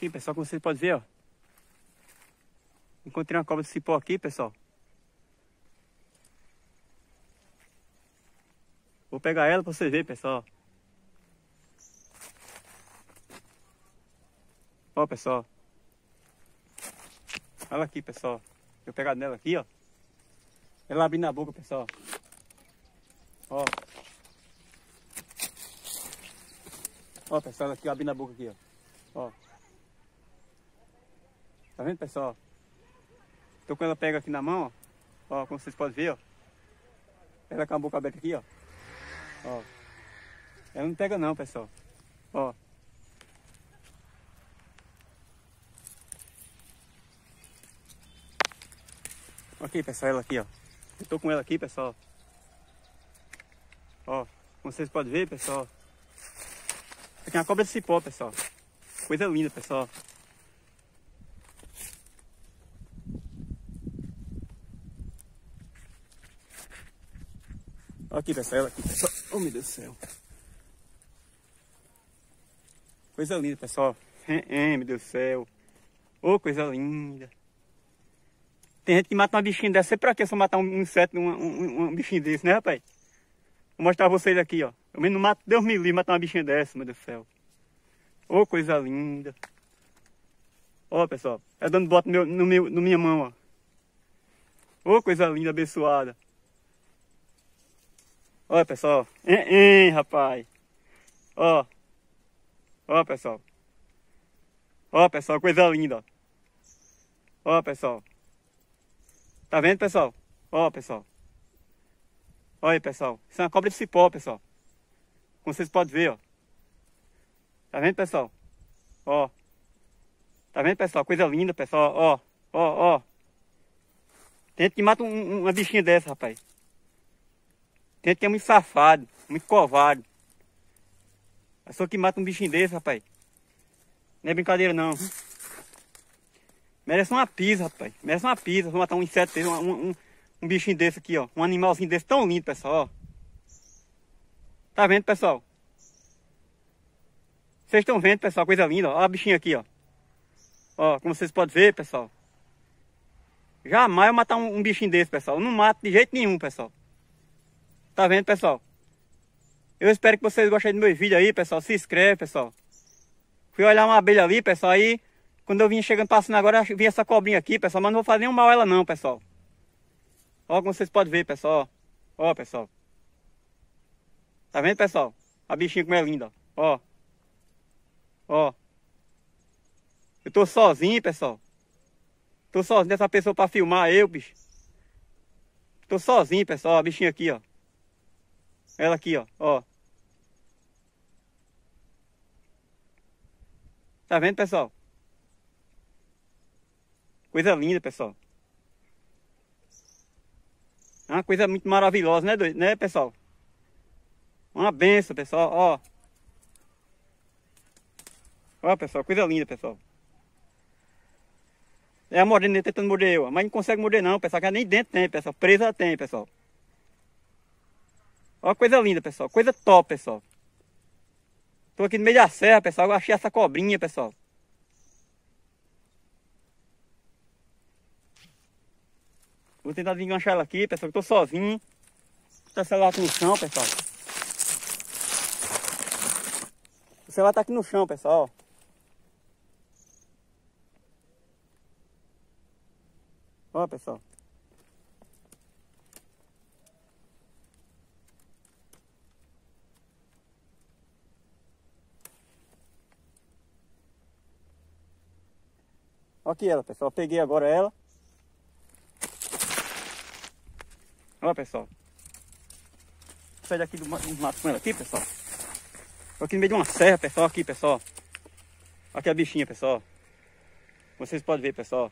Aqui, pessoal, como vocês podem ver, ó. Encontrei uma cobra de cipó aqui, pessoal. Vou pegar ela pra vocês verem, pessoal. Ó, pessoal. Olha aqui, pessoal. Eu pegar nela aqui, ó. Ela abrindo a boca, pessoal. Ó. Ó, pessoal, ela aqui abrindo a boca aqui, ó. Ó. Tá vendo, pessoal? Tô com ela pega aqui na mão, ó. Ó, como vocês podem ver, ó. Ela com a boca aberta aqui, ó. Ó. Ela não pega não, pessoal. Ó. Aqui, pessoal, ela aqui, ó. Eu tô com ela aqui, pessoal. Ó, como vocês podem ver, pessoal. Aqui é uma cobra de cipó, pessoal. Coisa linda, pessoal. Quita essa, ela aqui, pessoal. Oh, meu Deus do céu. Coisa linda, pessoal. É, é meu Deus do céu. oh, coisa linda. Tem gente que mata uma bichinha dessa. Pra que só matar um inseto, um, um, um bichinho desse, né, rapaz? Vou mostrar pra vocês aqui, ó. Eu mesmo mato, Deus me livre, matar uma bichinha dessa, meu Deus do céu. oh, coisa linda. Ó, pessoal. É dando bota no meu, no meu, na minha mão, ó. oh, coisa linda, abençoada. Olha pessoal, hein, rapaz. Ó, ó pessoal. Ó pessoal, coisa linda. Ó pessoal. Tá vendo pessoal? Ó pessoal. Olha aí pessoal, isso é uma cobra de cipó pessoal. Como vocês podem ver, ó. Tá vendo pessoal? Ó. Tá vendo pessoal? Coisa linda pessoal, ó. Ó, ó. Tem gente que mata um, uma bichinha dessa rapaz. Tem que é muito safado, muito covarde. A pessoa que mata um bichinho desse, rapaz. Não é brincadeira, não. Merece uma pisa, rapaz. Merece uma pisa. Vou matar um inseto desse, um, um, um bichinho desse aqui, ó. Um animalzinho desse tão lindo, pessoal, ó. Tá vendo, pessoal? Vocês estão vendo, pessoal, coisa linda, ó. ó a bichinha aqui, ó. Ó, como vocês podem ver, pessoal. Jamais eu matar um, um bichinho desse, pessoal. Eu não mato de jeito nenhum, pessoal. Tá vendo, pessoal? Eu espero que vocês gostem do meu vídeo aí, pessoal. Se inscreve, pessoal. Fui olhar uma abelha ali, pessoal, aí... Quando eu vim chegando, passando agora, vi essa cobrinha aqui, pessoal. Mas não vou fazer nenhum mal a ela não, pessoal. Ó, como vocês podem ver, pessoal. Ó, pessoal. Tá vendo, pessoal? A bichinha como é linda, ó. Ó. Eu tô sozinho, pessoal. Tô sozinho dessa pessoa pra filmar eu, bicho. Tô sozinho, pessoal. A bichinha aqui, ó. Ela aqui, ó. ó. Tá vendo, pessoal? Coisa linda, pessoal. É uma coisa muito maravilhosa, né, né pessoal? Uma benção, pessoal, ó. Ó, pessoal, coisa linda, pessoal. É a morena né? tentando morder eu, mas não consegue morder não, pessoal, que nem dentro tem, pessoal. Presa tem, pessoal. Uma coisa linda, pessoal. Coisa top, pessoal. Tô aqui no meio da serra, pessoal. Eu achei essa cobrinha, pessoal. Vou tentar desenganchar ela aqui, pessoal. Eu tô sozinho. Está celular aqui no chão, pessoal. O celular tá aqui no chão, pessoal. Olha pessoal. Aqui ela, pessoal. Peguei agora ela. Olha, pessoal. Sai daqui do, mato com ela aqui, pessoal. Tô aqui no meio de uma serra, pessoal. Aqui, pessoal. Aqui é a bichinha, pessoal. Vocês podem ver, pessoal.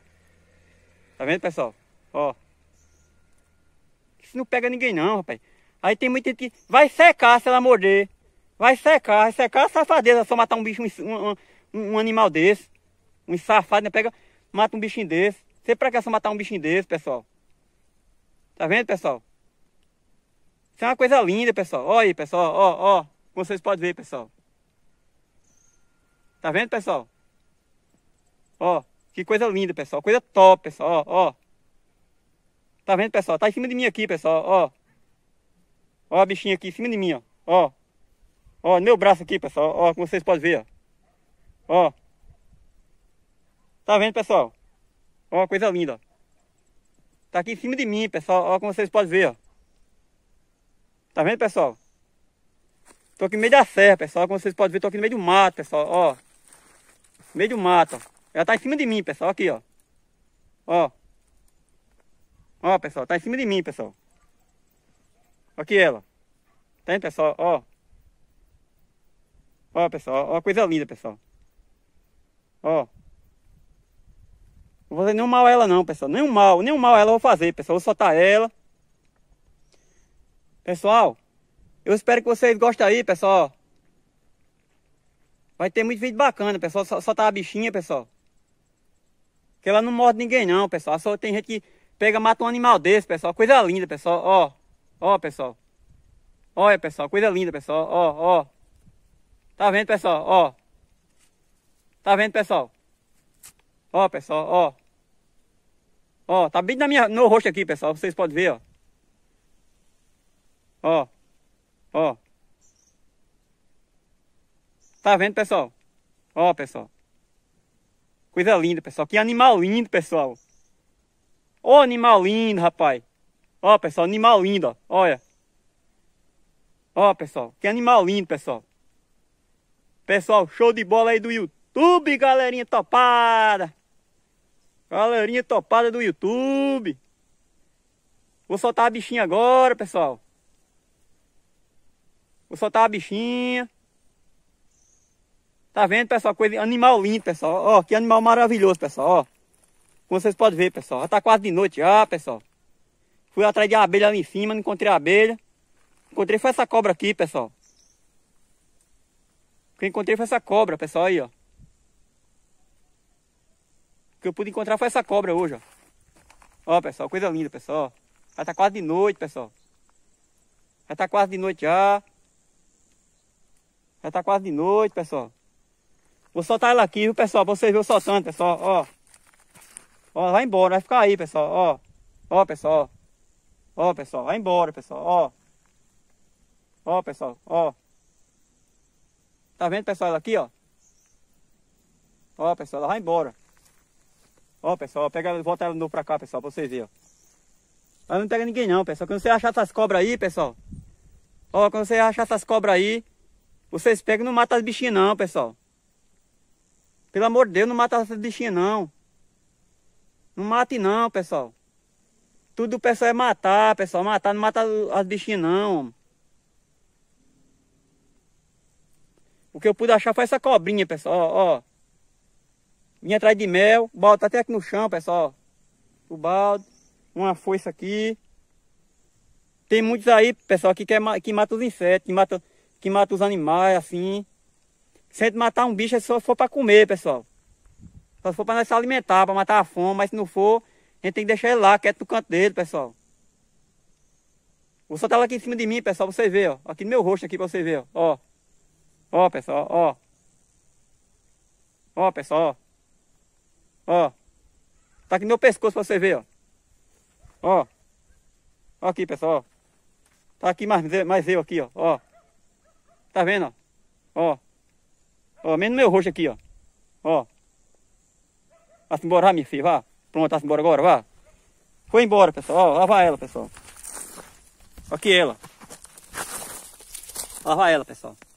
Tá vendo, pessoal? Ó. Isso não pega ninguém não, rapaz. Aí tem muita gente que vai secar se ela morder. Vai secar. Vai secar a safadeza só matar um bicho, um, um, um animal desse. Um safado né? pega, mata um bichinho desse. Você pra que é só matar um bichinho desse, pessoal? Tá vendo, pessoal? Isso é uma coisa linda, pessoal. Olha aí, pessoal. Ó, ó. Como vocês podem ver, pessoal. Tá vendo, pessoal? Ó, que coisa linda, pessoal. Coisa top, pessoal. Ó, ó. Tá vendo, pessoal? Tá em cima de mim aqui, pessoal. Ó. Ó a bichinha aqui em cima de mim, ó. Ó. Ó, meu braço aqui, pessoal. Ó, como vocês podem ver, ó. Ó. Tá vendo, pessoal? É uma coisa linda, Tá aqui em cima de mim, pessoal. Olha como vocês podem ver, ó. Tá vendo, pessoal? Tô aqui no meio da serra, pessoal. Como vocês podem ver, tô aqui no meio do mato, pessoal. Ó. meio do mato, ó. Ela tá em cima de mim, pessoal. Aqui, ó. Ó. Ó, pessoal. Tá em cima de mim, pessoal. Aqui ela. Tá vendo, pessoal? Ó. Ó, pessoal. Ó, coisa linda, pessoal. Ó. Não vou fazer nenhum mal a ela não, pessoal. Nenhum mal, nenhum mal a ela eu vou fazer, pessoal. Eu vou soltar ela. Pessoal, eu espero que vocês gostem aí, pessoal. Vai ter muito vídeo bacana, pessoal. Só, soltar a bichinha, pessoal. Que ela não morde ninguém não, pessoal. Só tem gente que pega, mata um animal desse, pessoal. Coisa linda, pessoal. Ó, ó, pessoal. Olha, pessoal. Coisa linda, pessoal. Ó, ó. Tá vendo, pessoal? Ó. Tá vendo, pessoal? Ó, pessoal, ó. Ó, tá bem na minha, no rosto aqui, pessoal. Vocês podem ver, ó. Ó. Ó. Tá vendo, pessoal? Ó, pessoal. Coisa linda, pessoal. Que animal lindo, pessoal. Ó, animal lindo, rapaz. Ó, pessoal, animal lindo, ó. Olha. Ó, pessoal. Que animal lindo, pessoal. Pessoal, show de bola aí do YouTube, galerinha topada. Galerinha topada do YouTube. Vou soltar a bichinha agora, pessoal. Vou soltar a bichinha. Tá vendo, pessoal? Coisa, animal lindo, pessoal. Ó, que animal maravilhoso, pessoal. Ó, como vocês podem ver, pessoal. Já tá quase de noite já, pessoal. Fui atrás de abelha ali em cima, não encontrei a abelha. Encontrei foi essa cobra aqui, pessoal. O que encontrei foi essa cobra, pessoal, aí, ó. O que eu pude encontrar foi essa cobra hoje, ó. Ó, pessoal, coisa linda, pessoal. Já tá quase de noite, pessoal. Já tá quase de noite já. Já tá quase de noite, pessoal. Vou soltar ela aqui, viu, pessoal? Pra vocês verem soltando, pessoal, ó. Ó, vai embora, vai ficar aí, pessoal, ó. Ó, pessoal, ó. Ó, pessoal, vai embora, pessoal, ó. Ó, pessoal, ó. Tá vendo, pessoal, ela aqui, ó? Ó, pessoal, ela vai embora. Ó, pessoal, pega, volta ela de novo pra cá, pessoal, pra vocês verem, ó. Ela não pega ninguém não, pessoal. Quando você achar essas cobras aí, pessoal. Ó, quando você achar essas cobras aí, vocês pegam e não matam as bichinhas não, pessoal. Pelo amor de Deus, não mata essas bichinhas não. Não mate não, pessoal. Tudo o pessoal é matar, pessoal. Matar, não mata as bichinhas não. O que eu pude achar foi essa cobrinha, pessoal. Ó, ó. Vim atrás de mel, tá até aqui no chão, pessoal. O balde, uma foice aqui. Tem muitos aí, pessoal, que, quer, que mata os insetos, que mata, que mata os animais, assim. Sente matar um bicho é só se for para comer, pessoal. Só se for para nós se alimentar, para matar a fome, mas se não for, a gente tem que deixar ele lá, quieto no canto dele, pessoal. Vou soltar lá aqui em cima de mim, pessoal, pra você ver, ó. Aqui no meu rosto aqui pra você verem, ó. Ó, ó pessoal, ó. Ó, pessoal, ó. Ó. Tá aqui no meu pescoço pra você ver, ó. Ó. Ó aqui, pessoal. Tá aqui mais, mais eu aqui, ó. Ó. Tá vendo, ó? Ó. Ó, menos meu roxo aqui, ó. Ó. Vai-se assim, embora, vai, minha filha, vá. Pronto, vai-se assim, embora agora, vá. Foi embora, pessoal. Ó, lá vai ela, pessoal. Aqui ela. Lá vai ela, pessoal.